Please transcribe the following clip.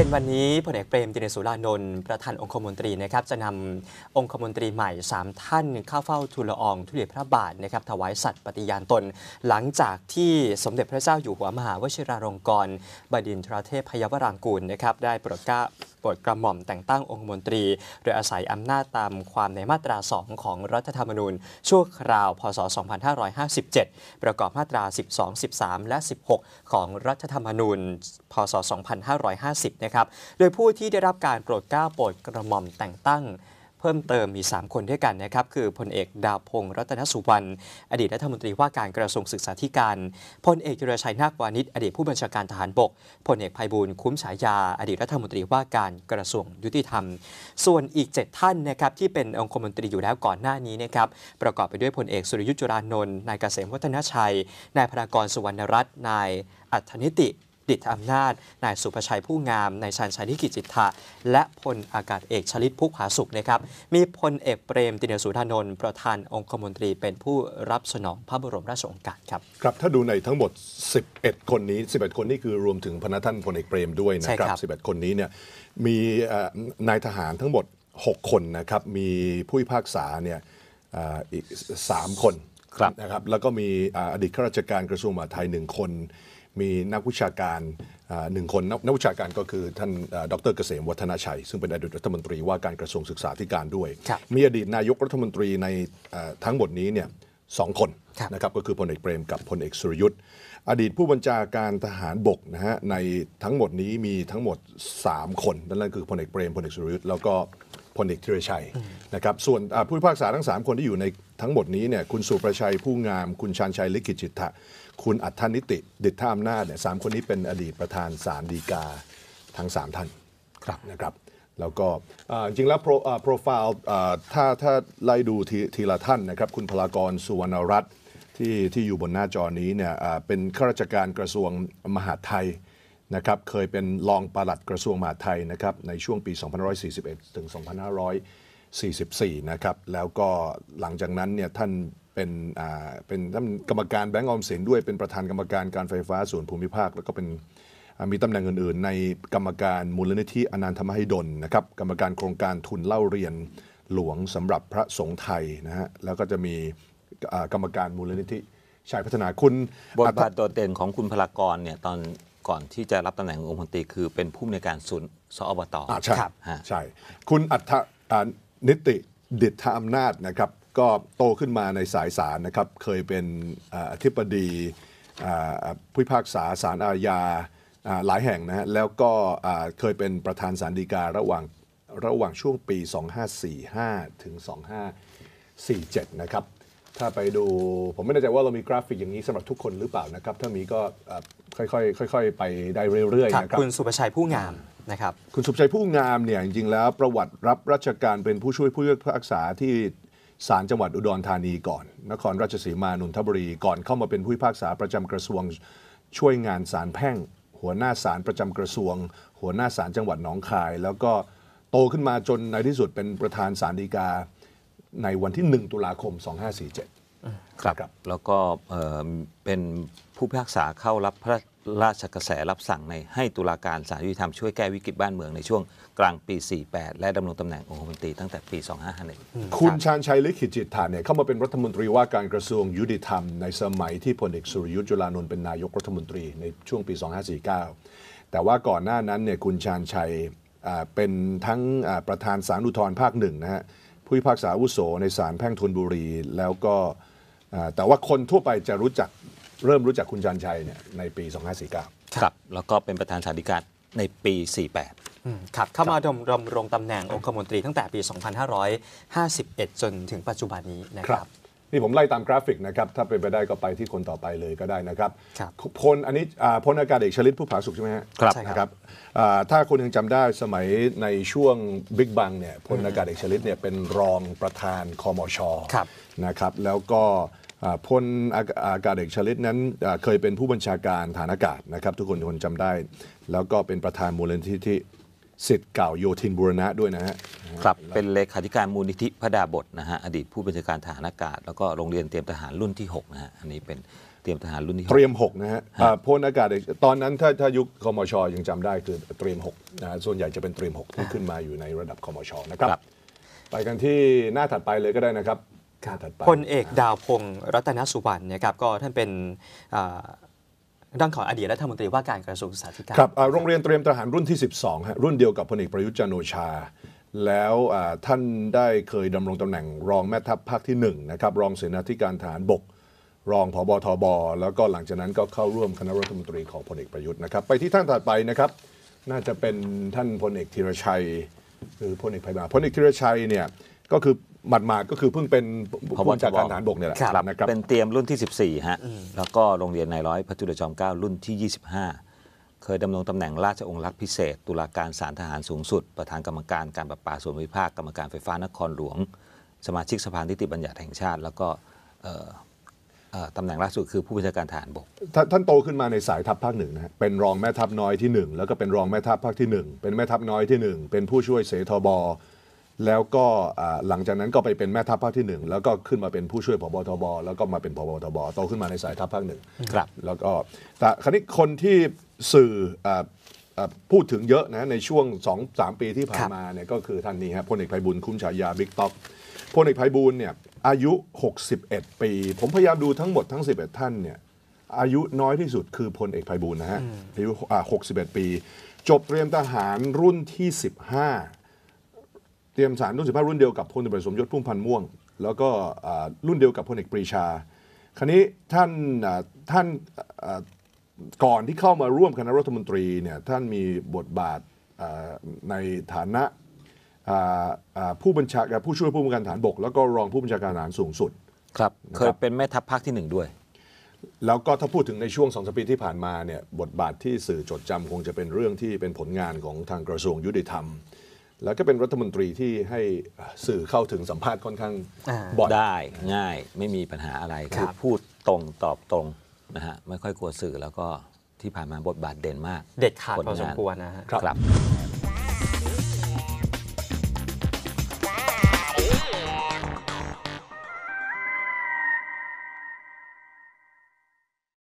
เย็นวันนี้พลเอกเปรมจินสุรานนท์ประธานองคมนตรีนะครับจะนำองคมนตรีใหม่ 3 ท่าน เข้าเฝ้าทูลอองทุเรีพระบาทนะครับถวายสัตย์ปฏิญาณตน หลังจากที่สมเด็จพระเจ้าอยู่หัวมหาวชิราลงกรณบดินทรเทพพยวรางกูลนะครับได้โปรดกล้าโปรดกระหม่อมแต่งตั้งองคมนตรี โดยอาศัยอำนาจตามความในมาตรา 2 ของรัฐธรรมนูญชั่วคราวพศ 2557 ประกอบมาตรา 12 13และ16ของรัฐธรรมนูญ พศ2550ครับโดยผู้ที่ได้รับการโปรดเกล้าโปรดกระหม่อมแต่งตั้ง เพิ่มเติมมี 3 คนด้วยกันนะครับคือพลเอกดาวพงศ์รัตนสุวรรณอดีตรัฐมนตรีว่าการกระทรวงศึกษาธิการพลเอกจุรชัยนาควานิชอดีตผู้บัญชาการทหารบกพลเอกภัยบูลคุ้มฉายา อดีตรัฐมนตรีว่าการกระทรวงยุติธรรม ส่วนอีก 7 ท่านนะครับที่เป็นองคมนตรีอยู่แล้วก่อนหน้านี้นะครับประกอบไปด้วยพลเอกสุริยุจุรานนท์นายเกษมวัฒนชัยนายพรากรสุวรรณรัตน์นายอัธนิติดิตอำนาจ นายสุภชัยผู้งาม นายชันชัยนิกิจิตถะและพลอากาศเอกชลิตภูผาสุขนะครับ มีพลเอกเปรมตินสุธานนท์ประธานองคมนตรีเป็นผู้รับสนองพระบรมราชโองการครับ ครับ ถ้าดูในทั้งหมด 11 คนนี้ 11 คนนี้คือรวมถึงพนักท่านพลเอกเปรมด้วยนะครับ11 คนนี้เนี่ยมีนายทหารทั้งหมด 6 คนนะครับ มีผู้พิพากษาเนี่ยอีก3คนนะครับ แล้วก็มีอดีตข้าราชการกระทรวงมหาดไทยหนึ่งคนมีนักวิชาการหนึ่งคนนักวิชาการก็คือท่านดรเกษมวัฒนชัยซึ่งเป็นอดีตรัฐมนตรีว่าการกระทรวงศึกษาธิการด้วย มีอดีตนายกรัฐมนตรีในทั้งหมดนี้เนี่ยสองคนนะครับก็คือพลเอกเปรม กับพลเอกสุรยุทธ์อดีตผู้บัญชาการทหารบกนะฮะในทั้งหมดนี้มีทั้งหมด 3 คนนั่นคือพลเอกเปรมพลเอกสุรยุทธ์แล้วก็พลเอกธีรชัยนะครับส่วนผู้พิพากษาทั้ง 3 คนที่อยู่ในทั้งหมดนี้เนี่ยคุณสุประชัยผู้งาม คุณชานชัยลิขิตจิตะคุณอัธนิติดิตท่าอำนาจเนี่ยสามคนนี้เป็นอดีตประธานศาลฎีกาทั้ง 3 ท่านครับนะครับแล้วก็จริงแล้วโปรไฟล์ถ้าถ้าไล่ดูททีละท่านนะครับคุณพลากรสุวรรณรัตน์ที่ที่อยู่บนหน้าจอนี้เนี่ยเป็นข้าราชการกระทรวงมหาดไทยนะครับเคยเป็นรองปลัดกระทรวงมหาดไทยนะครับในช่วงปี2541 ถึง 2544 นะครับแล้วก็หลังจากนั้นเนี่ยท่านเป็นอ่าเป็นท่านกรรมการแบงก์ออมสินด้วยเป็นประธานกรรมการการไฟฟ้าส่วนภูมิภาค แล้วก็เป็นมีตำแหน่งอื่นๆ ในกรรมการมูลนิธิอนันทมหิดลนะครับกรรมการโครงการทุนเล่าเรียนหลวงสำหรับพระสงฆ์ไทยนะฮะแล้วก็จะมีกรรมการมูลนิธิชายพัฒนาคุณบทบาทโดดเด่นของคุณพลากรเนี่ยตอนก่อนที่จะรับตำแหน่งองค์มนตรีคือเป็นผู้อำนวยการศูนย์สอบตอ่ใช่ครับใช่ คุณอัฐนิติดิษฐอำนาจนะครับ ก็โตขึ้นมาในสายสารนะครับ เคยเป็นอธิบดีผู้พิพากษาสารอาญาหลายแห่งนะแล้วก็เคยเป็นประธานสารดีการะหว่างระหว่างช่วงปี 2545 ถึง 2547 นะครับ ถ้าไปดูผมไม่แน่ใจว่าเรามีกราฟิกอย่างนี้สำหรับทุกคนหรือเปล่านะครับถ้ามีก็ค่อยๆค่อยๆ ไปได้เรื่อยๆนะครับ คุณสุประชัยผู้งามนะครับ คุณสุประชัย ผู้งามเนี่ยจริง ๆ แล้วประวัติรับราชการเป็นผู้ช่วยผู้พะอักษาที่ศาลจังหวัดอุดรธานีก่อน นครราชสีมานนทบุรีก่อนเข้ามาเป็นผู้พิพากษาประจำกระทรวงช่วยงานศาลแพ่ง หัวหน้าศาลประจำกระทรวง หัวหน้าศาลจังหวัดหนองคาย แล้วก็โตขึ้นมาจนในที่สุดเป็นประธานศาลฎีกาในวันที่1ตุลาคม 2547ครับรบแล้วก็เป็นผู้พิพากษาเข้ารับพระราชกระแสรับสั่งใน ให้ตุลาการสารยุติธรรมช่วยแก้วิกฤตบ้านเมืองในช่วงกลางปี 48 และดำรงตำแหน่งองคมนตรีตั้งแต่ปี 2551คุณชาญชัยลิขิตจิตฐานเนี่ยเข้ามาเป็นรัฐมนตรีว่าการกระทรวงยุติธรรมในสมัยที่พลเอกสุรยุทธ์จุลานนท์เป็นนายกรัฐมนตรีในช่วงปี 2549 แต่ว่าก่อนหน้านั้นเนี่ยคุณชาญชัยเป็นทั้งประธานศาลอุทธรภาคหนึ่งนะฮะผู้พิพากษาอุโสในศาลแพ่งธนบุรี แล้วก็แต่ว่าคนทั่วไปจะรู้จักเริ่มรู้จักคุณจันชัยเนี่ยในปี 2549 ครับ แล้วก็เป็นประธานสาธิการในปี 48ครับเข้ามาดำรงตำแหน่งองคมนตรี ตั้งแต่ปี 2551 จนถึงปัจจุบันนี้นะครับนี่ผมไล่ตามกราฟิกนะครับถ้าเป็นไปได้ก็ไปที่คนต่อไปเลยก็ได้นะครับพลอันนี้พลอากาศเอกชลิตผู้ผาสุกใช่ไหมครับนะครับถ้าคุณยังจำได้สมัยในช่วงบิ๊กบังเนี่ยพลอากาศเอกชลิตเนี่ยเป็นรองประธานคอมชนะครับ แล้วก็พลอากาศเอกชลิตนั้นเคยเป็นผู้บัญชาการฐานอากาศนะครับ ทุกคนคนจำได้ แล้วก็เป็นประธานมูลนิธิสิทธิ์เก่าโยธินบุรณะด้วยนะฮะครับเป็นเลขาธิการมูลนิธิพระดาบทนะฮะ อดีตผู้บัญชาการฐานอากาศ แล้วก็โรงเรียนเตรียมทหารรุ่นที่6นะฮะอันนี้เป็นเตรียมทหารรุ่นที่เตรียม 6 นะฮะพลอากาศตอนนั้นถ้าถ้ายุคคมช ยังจำได้คือเตรียม6นะส่วนใหญ่จะเป็นเตรียม6ที่ขึ้นมาอยู่ในระดับคมชนะครับไปกันที่หน้าถัดไปเลยก็ได้นะครับพลเอกดาวพงศ์รัตนสุวรรณนะครับก็ท่านเป็นด้านของอดีตรัฐมนตรีว่าการกระทรวงศึกษาธิการครับ โรงเรียนเตรียมทหาร รุ่นที่ 12ฮะรุ่นเดียวกับพลเอกประยุทธ์จันโอชา แล้วท่านได้เคยดำรงตำแหน่งรองแม่ทัพภาคที่1นะครับรองเสนาธิการทหารบกรองผบทบแล้วก็หลังจากนั้นก็เข้าร่วมคณะรัฐมนตรีของพลเอกประยุทธ์นะครับไปที่ท่านถัดไปนะครับน่าจะเป็นท่านพลเอกธีรชัย หรือพลเอกไพมาพลเอกธีรชัยเนี่ยก็คือหมาดๆก็คือเพิ่งเป็นผู้บัญชาการทหารบกเนี่ยแหละครับนะครับ เป็นเตรียมรุ่นที่ 14ฮะ แล้วก็โรงเรียนนายร้อยพระจุลจอมเกล้ารุ่นที่ 25 เคยดำรงตำแหน่งราชองครักษ์พิเศษ ตุลาการศาลทหารสูงสุด ประธานกรรมการการประปาส่วนวิภาค กรรมการไฟฟ้านครหลวง สมาชิกสภานิติบัญญัติแห่งชาติ แล้วก็ตำแหน่งล่าสุดคือผู้บัญชาการทหารบก ท่านโตขึ้นมาในสายทัพภาคหนึ่งนะเป็นรองแม่ทัพน้อยที่ 1 แล้วก็เป็นรองแม่ทัพภาคที่1เป็นแม่ทัพน้อยที่ 1 เป็นผู้ช่วยเสทบแล้วก็หลังจากนั้นก็ไปเป็นแม่ทัพภาคที่ 1 แล้วก็ขึ้นมาเป็นผู้ช่วยพบทบ แล้วก็มาเป็นพบทบโตขึ้นมาในสายทัพภาคหนึ่งครับแล้วก็แต่คราวนี้คนที่สื่อพูดถึงเยอะนะในช่วง2สปีที่ผ่านมาเนี่ยก็คือท่านนี้ครับพลเอกไพบุญคุ้มฉายาบิ๊กต็อกพลเอกไพบุญเนี่ยอายุ 61 ปี ผมพยายามดูทั้งหมดทั้ง 11 ท่านเนี่ยอายุน้อยที่สุดคือพลเอกไพบุญนะฮะอายุหกสิบเอ็ดปี จบเตรียมทหารรุ่นที่ 15เตรียมสารรุ่นสิบห้ารุ่นเดียวกับพลตุสมยศพุ่มพันธ์ม่วง แล้วก็รุ่นเดียวกับพลเอกปรีชา คราวนี้ท่านท่านก่อนที่เข้ามาร่วมคณะรัฐมนตรีเนี่ยท่านมีบทบาทในฐานะผู้บัญชาการผู้ช่วยผู้บัญชาการฐานบกแล้วก็รองผู้บัญชาการฐานสูงสุดครับเคยเป็นแม่ทัพภาคที่หนึ่งด้วย แล้วก็ถ้าพูดถึงในช่วงสองสปีที่ผ่านมาเนี่ยบทบาทที่สื่อจดจำคงจะเป็นเรื่องที่เป็นผลงานของทางกระทรวงยุติธรรมแล้วก็เป็นรัฐมนตรีที่ให้สื่อเข้าถึงสัมภาษณ์ค่อนข้างบ่อยได้ ง่ายไม่มีปัญหาอะไร คือพูดตรงตอบตรงนะฮะไม่ค่อยกลัวสื่อแล้วก็ที่ผ่านมาบทบาทเด่นมาก เด็ดขาดพอสมควรนะะครับ